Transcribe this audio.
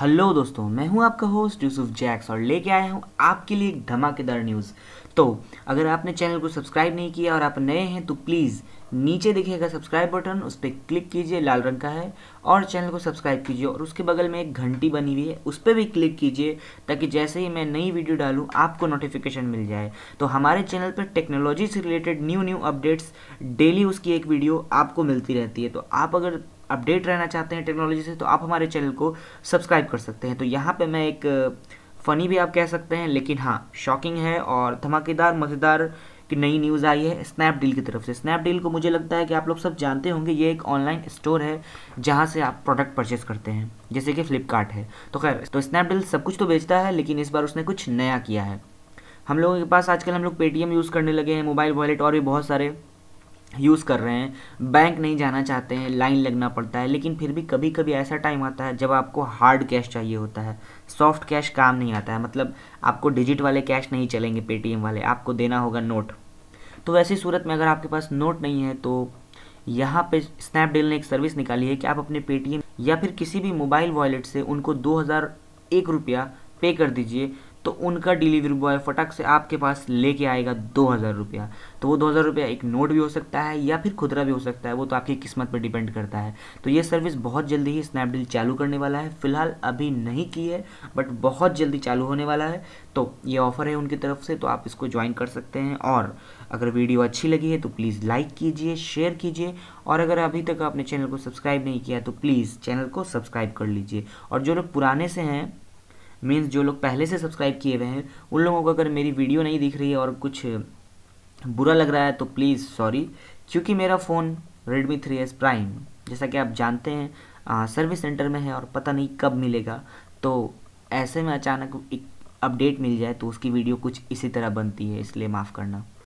hello दोस्तों मैं हूं आपका होस्ट यूसुफ जैक्स और लेके आया हूं आपके लिए एक धमाकेदार न्यूज़ तो अगर आपने चैनल को सब्सक्राइब नहीं किया और आप नए हैं तो प्लीज़ नीचे दिखेगा सब्सक्राइब बटन उस पर क्लिक कीजिए लाल रंग का है और चैनल को सब्सक्राइब कीजिए और उसके बगल में एक घंटी बनी हुई है उस पर भी क्लिक कीजिए ताकि जैसे ही मैं नई वीडियो डालूँ आपको नोटिफिकेशन मिल जाए तो हमारे चैनल पर टेक्नोलॉजी से related new new updates daily उसकी एक वीडियो आपको मिलती रहती है तो आप अगर अपडेट रहना चाहते हैं टेक्नोलॉजी से तो आप हमारे चैनल को सब्सक्राइब कर सकते हैं तो यहाँ पे मैं एक फ़नी भी आप कह सकते हैं लेकिन हाँ शॉकिंग है और धमाकेदार मज़ेदार की नई न्यूज़ आई है स्नैपडील की तरफ से स्नैपडील को मुझे लगता है कि आप लोग सब जानते होंगे ये एक ऑनलाइन स्टोर है जहाँ से आप प्रोडक्ट परचेस करते हैं जैसे कि फ्लिपकार्ट है तो खैर तो स्नैपडील सब कुछ तो बेचता है लेकिन इस बार उसने कुछ नया किया है हम लोगों के पास आजकल हम लोग पेटीएम यूज़ करने लगे हैं मोबाइल वॉलेट और भी बहुत सारे यूज़ कर रहे हैं बैंक नहीं जाना चाहते हैं लाइन लगना पड़ता है लेकिन फिर भी कभी कभी ऐसा टाइम आता है जब आपको हार्ड कैश चाहिए होता है सॉफ्ट कैश काम नहीं आता है मतलब आपको डिजिट वाले कैश नहीं चलेंगे पेटीएम वाले आपको देना होगा नोट तो वैसी सूरत में अगर आपके पास नोट नहीं है तो यहाँ पे स्नैपडील ने एक सर्विस निकाली है कि आप अपने पेटीएम या फिर किसी भी मोबाइल वॉलेट से उनको दो हज़ार एक रुपया पे कर दीजिए तो उनका डिलीवरी बॉय फटक से आपके पास लेके आएगा दो हज़ार रुपया तो वो दो हज़ार रुपया एक नोट भी हो सकता है या फिर खुदरा भी हो सकता है वो तो आपकी किस्मत पर डिपेंड करता है तो ये सर्विस बहुत जल्दी ही स्नैपडील चालू करने वाला है फिलहाल अभी नहीं की है बट बहुत जल्दी चालू होने वाला है तो ये ऑफ़र है उनकी तरफ से तो आप इसको ज्वाइन कर सकते हैं और अगर वीडियो अच्छी लगी है तो प्लीज़ लाइक कीजिए शेयर कीजिए और अगर अभी तक आपने चैनल को सब्सक्राइब नहीं किया तो प्लीज़ चैनल को सब्सक्राइब कर लीजिए और जो लोग पुराने से हैं मीन्स जो लोग पहले से सब्सक्राइब किए हुए हैं उन लोगों को अगर मेरी वीडियो नहीं दिख रही है और कुछ बुरा लग रहा है तो प्लीज़ सॉरी क्योंकि मेरा phone Redmi three S prime जैसा कि आप जानते हैं आ, सर्विस सेंटर में है और पता नहीं कब मिलेगा तो ऐसे में अचानक एक अपडेट मिल जाए तो उसकी वीडियो कुछ इसी तरह बनती है इसलिए माफ़ करना